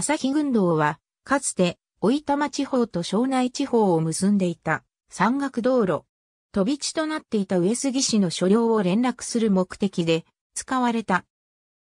朝日群道は、かつて、大分地方と庄内地方を結んでいた山岳道路。飛び地となっていた上杉市の所領を連絡する目的で使われた。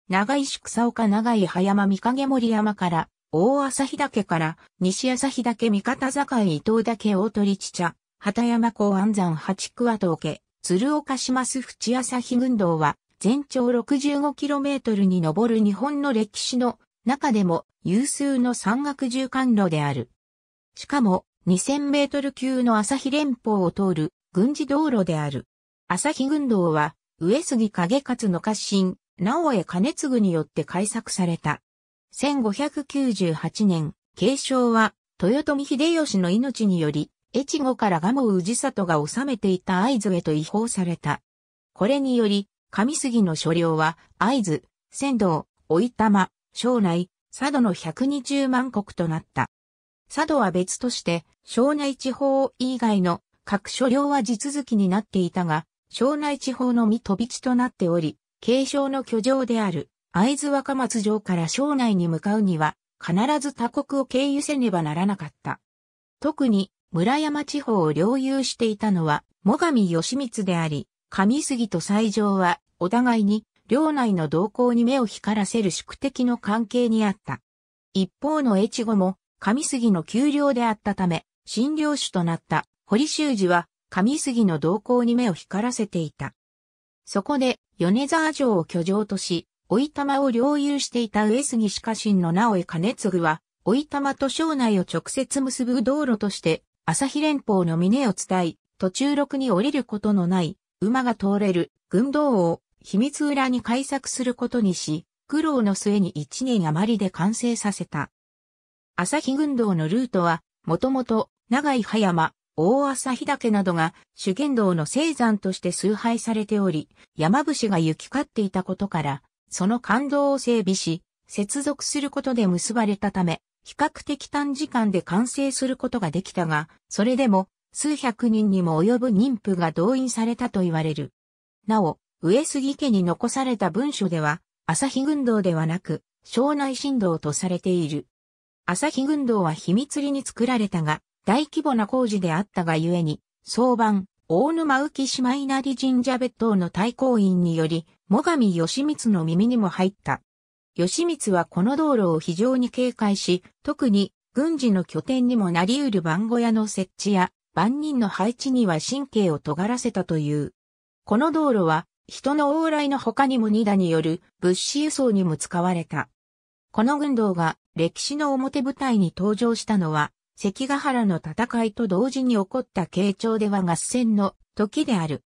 長井市草岡長井葉山三影森山から、大朝日岳から、西朝日岳三方坂伊東岳大鳥地茶、畑山港安山八桑峠、鶴岡島須淵朝日群道は、全長 65km に上る日本の歴史の中でも有数の山岳縦貫路である。しかも、2000メートル級の朝日連峰を通る軍事道路である。朝日軍道は、上杉景勝の家臣、直江兼次によって開作された。1598年、継承は、豊臣秀吉の命により、越後から蒲生氏里が治めていた合図へと違法された。これにより、上杉の所領は、合図、仙道、追いた将来、佐渡の120万国となった。佐渡は別として、庄内地方以外の各所領は地続きになっていたが、庄内地方のみ飛び地となっており、継承の居城である会津若松城から庄内に向かうには、必ず他国を経由せねばならなかった。特に、村山地方を領有していたのは、最上義光であり、上杉と西条は、お互いに領内の動向に目を光らせる宿敵の関係にあった。一方の越後も、上杉の丘陵であったため、新領主となった堀修二は、上杉の動向に目を光らせていた。そこで、米沢城を居城とし、追い玉を領有していた上杉鹿神の直江兼次は、追い玉と省内を直接結ぶ道路として、朝日連邦の峰を伝い、途中六に降りることのない、馬が通れる、軍道を秘密裏に改作することにし、苦労の末に1年余りで完成させた。朝日群道のルートは、もともと長井葉山、大朝日岳などが主剣道の生山として崇拝されており、山伏が行き交っていたことから、その感動を整備し、接続することで結ばれたため、比較的短時間で完成することができたが、それでも数百人にも及ぶ妊婦が動員されたと言われる。なお、上杉家に残された文書では、朝日軍道ではなく、庄内振道とされている。朝日軍道は秘密裏に作られたが、大規模な工事であったがゆえに、相番、大沼浮島稲荷神社別当の対抗員により、最上義満の耳にも入った。義満はこの道路を非常に警戒し、特に軍事の拠点にもなり得る番小屋の設置や、番人の配置には神経を尖らせたという。この道路は人の往来の他にも二打による物資輸送にも使われた。この軍道が歴史の表舞台に登場したのは、関ヶ原の戦いと同時に起こった慶長では合戦の時である。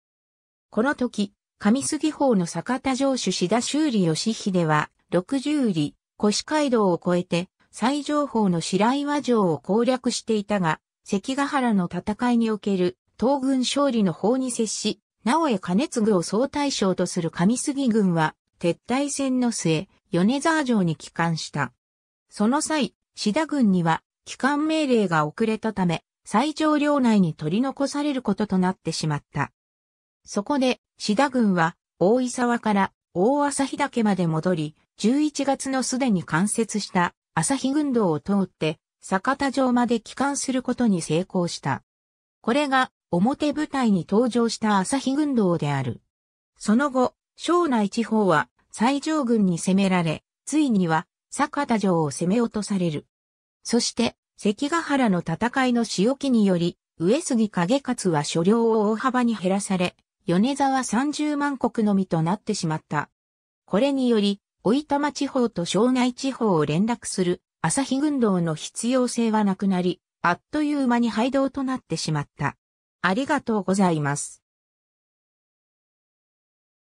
この時、上杉法の坂田城主志田修理義秀は、六十里、越街道を越えて、最上方の白岩城を攻略していたが、関ヶ原の戦いにおける東軍勝利の法に接し、直江兼次を総大将とする上杉軍は、撤退戦の末、米沢城に帰還した。その際、志田軍には、帰還命令が遅れたため、最上領内に取り残されることとなってしまった。そこで、志田軍は、大井沢から大日岳まで戻り、11月のすでに間接した日軍道を通って、坂田城まで帰還することに成功した。これが表舞台に登場した朝日軍道である。その後、庄内地方は西条軍に攻められ、ついには坂田城を攻め落とされる。そして、関ヶ原の戦いの仕置きにより、上杉景勝は所領を大幅に減らされ、米沢30万国のみとなってしまった。これにより、大板地方と庄内地方を連絡する朝日軍道の必要性はなくなり、あっという間に廃道となってしまった。ありがとうございます。